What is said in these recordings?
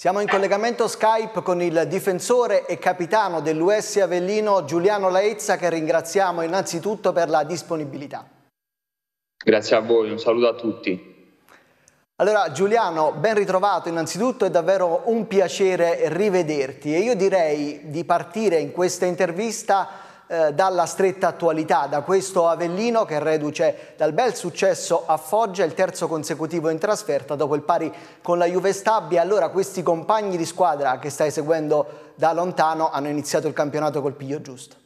Siamo in collegamento Skype con il difensore e capitano dell'US Avellino Giuliano Laezza che ringraziamo innanzitutto per la disponibilità. Grazie a voi, un saluto a tutti. Allora Giuliano, ben ritrovato innanzitutto, è davvero un piacere rivederti e io direi di partire in questa intervista eh, dalla stretta attualità, da questo Avellino che reduce dal bel successo a Foggia, il terzo consecutivo in trasferta dopo il pari con la Juve Stabia. Allora questi compagni di squadra che stai seguendo da lontano hanno iniziato il campionato col piglio giusto.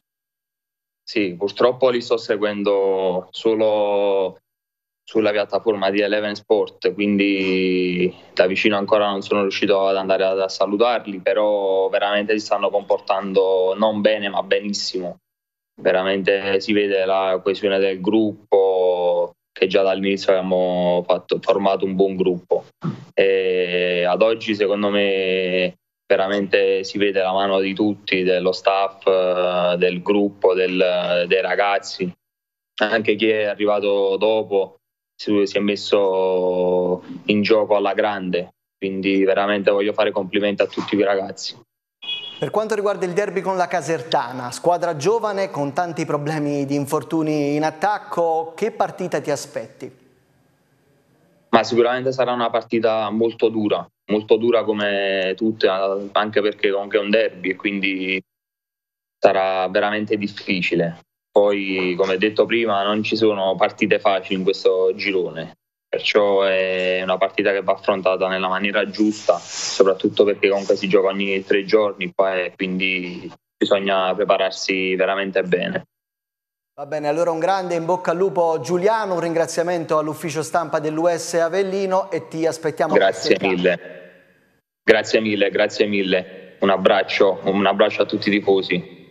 Sì, purtroppo li sto seguendo solo sulla piattaforma di Eleven Sport, quindi da vicino ancora non sono riuscito ad andare a salutarli, però veramente si stanno comportando non bene ma benissimo veramente si vede la coesione del gruppo che già dall'inizio abbiamo fatto, formato un buon gruppo e ad oggi secondo me veramente si vede la mano di tutti, dello staff, eh, del gruppo, del, dei ragazzi, anche chi è arrivato dopo si è messo in gioco alla grande, quindi veramente voglio fare complimenti a tutti i ragazzi. Per quanto riguarda il derby con la Casertana, squadra giovane con tanti problemi di infortuni in attacco, che partita ti aspetti? Ma sicuramente sarà una partita molto dura, molto dura come tutte, anche perché comunque è un derby e quindi sarà veramente difficile. Poi, come detto prima, non ci sono partite facili in questo girone, perciò è una partita che va affrontata nella maniera giusta, soprattutto perché comunque si gioca ogni tre giorni qua e quindi bisogna prepararsi veramente bene. Va bene, allora un grande in bocca al lupo Giuliano, un ringraziamento all'ufficio stampa dell'US Avellino e ti aspettiamo. Grazie mille, grazie mille, grazie mille, un abbraccio, un abbraccio a tutti i tifosi.